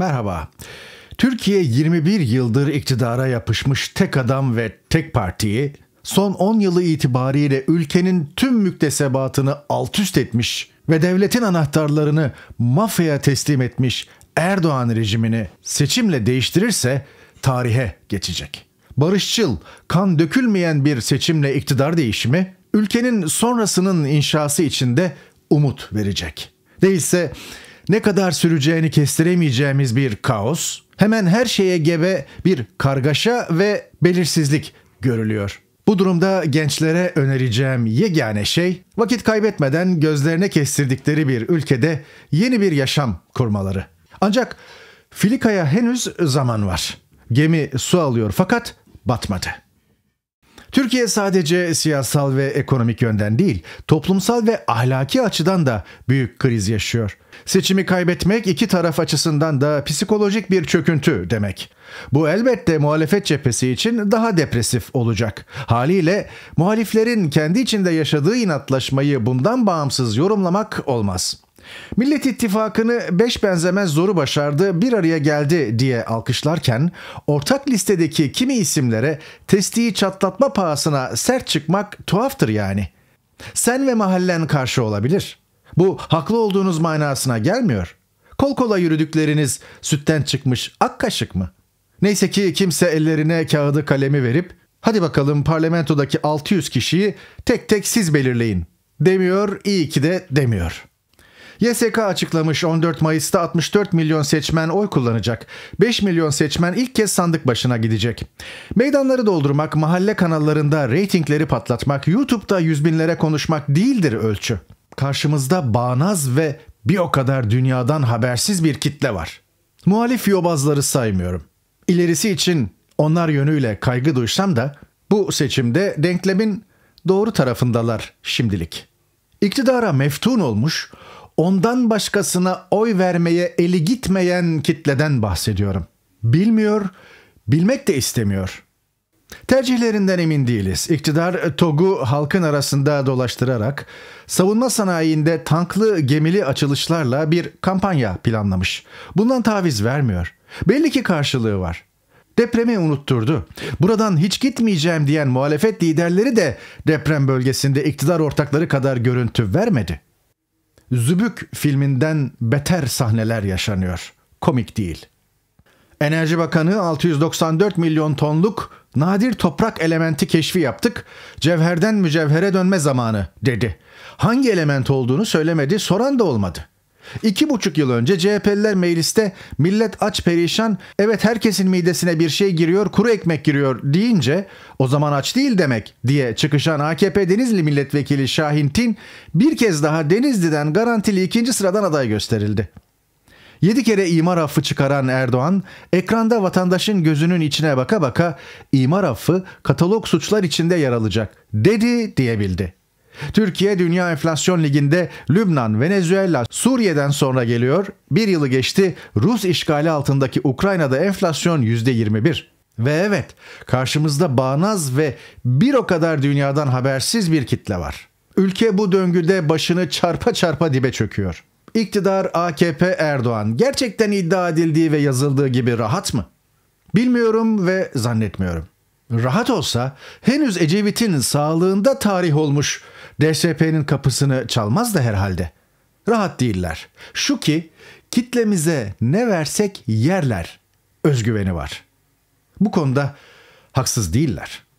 Merhaba. Türkiye 21 yıldır iktidara yapışmış tek adam ve tek partiyi son 10 yılı itibariyle ülkenin tüm müktesebatını alt üst etmiş ve devletin anahtarlarını mafyaya teslim etmiş Erdoğan rejimini seçimle değiştirirse tarihe geçecek. Barışçıl, kan dökülmeyen bir seçimle iktidar değişimi ülkenin sonrasının inşası içinde umut verecek. Değilse ne kadar süreceğini kestiremeyeceğimiz bir kaos, hemen her şeye gebe bir kargaşa ve belirsizlik görülüyor. Bu durumda gençlere önereceğim yegane şey vakit kaybetmeden gözlerine kestirdikleri bir ülkede yeni bir yaşam kurmaları. Ancak Filika'ya henüz zaman var. Gemi su alıyor fakat batmadı. Türkiye sadece siyasal ve ekonomik yönden değil, toplumsal ve ahlaki açıdan da büyük kriz yaşıyor. Seçimi kaybetmek iki taraf açısından da psikolojik bir çöküntü demek. Bu elbette muhalefet cephesi için daha depresif olacak. Haliyle muhaliflerin kendi içinde yaşadığı inatlaşmayı bundan bağımsız yorumlamak olmaz.'' Millet İttifakı'nı beş benzemez zoru başardı, bir araya geldi diye alkışlarken ortak listedeki kimi isimlere testiyi çatlatma pahasına sert çıkmak tuhaftır yani. Sen ve mahallen karşı olabilir. Bu haklı olduğunuz manasına gelmiyor. Kol kola yürüdükleriniz sütten çıkmış ak kaşık mı? Neyse ki kimse ellerine kağıdı kalemi verip hadi bakalım parlamentodaki 600 kişiyi tek tek siz belirleyin demiyor iyi ki de demiyor.'' YSK açıklamış 14 Mayıs'ta 64 milyon seçmen oy kullanacak. 5 milyon seçmen ilk kez sandık başına gidecek. Meydanları doldurmak, mahalle kanallarında reytingleri patlatmak, YouTube'da yüz binlere konuşmak değildir ölçü. Karşımızda bağnaz ve bir o kadar dünyadan habersiz bir kitle var. Muhalif yobazları saymıyorum. İlerisi için onlar yönüyle kaygı duysam da bu seçimde denklemin doğru tarafındalar şimdilik. İktidara meftun olmuş, ondan başkasına oy vermeye eli gitmeyen kitleden bahsediyorum. Bilmiyor, bilmek de istemiyor. Tercihlerinden emin değiliz. İktidar e, TOG'u halkın arasında dolaştırarak savunma sanayinde tanklı gemili açılışlarla bir kampanya planlamış. Bundan taviz vermiyor. Belli ki karşılığı var. Depremi unutturdu. Buradan hiç gitmeyeceğim diyen muhalefet liderleri de deprem bölgesinde iktidar ortakları kadar görüntü vermedi. Zübük filminden beter sahneler yaşanıyor. Komik değil. Enerji Bakanı 694 milyon tonluk nadir toprak elementi keşfi yaptık. Cevherden mücevhere dönme zamanı dedi. Hangi element olduğunu söylemedi, soran da olmadı. İki buçuk yıl önce CHP'liler mecliste millet aç perişan evet herkesin midesine bir şey giriyor kuru ekmek giriyor deyince o zaman aç değil demek diye çıkışan AKP Denizli milletvekili Şahin Tin bir kez daha Denizli'den garantili ikinci sıradan aday gösterildi. 7 kere imar affı çıkaran Erdoğan, ekranda vatandaşın gözünün içine baka baka imar affı katalog suçlar içinde yer alacak dedi diyebildi. Türkiye Dünya Enflasyon Ligi'nde Lübnan, Venezuela, Suriye'den sonra geliyor. Bir yılı geçti Rus işgali altındaki Ukrayna'da enflasyon %21. Ve evet karşımızda bağnaz ve bir o kadar dünyadan habersiz bir kitle var. Ülke bu döngüde başını çarpa çarpa dibe çöküyor. İktidar AKP Erdoğan gerçekten iddia edildiği ve yazıldığı gibi rahat mı? Bilmiyorum ve zannetmiyorum. Rahat olsa henüz Ecevit'in sağlığında tarih olmuş DSP'nin kapısını çalmaz da herhalde. Rahat değiller. Şu ki kitlemize ne versek yerler özgüveni var. Bu konuda haksız değiller.''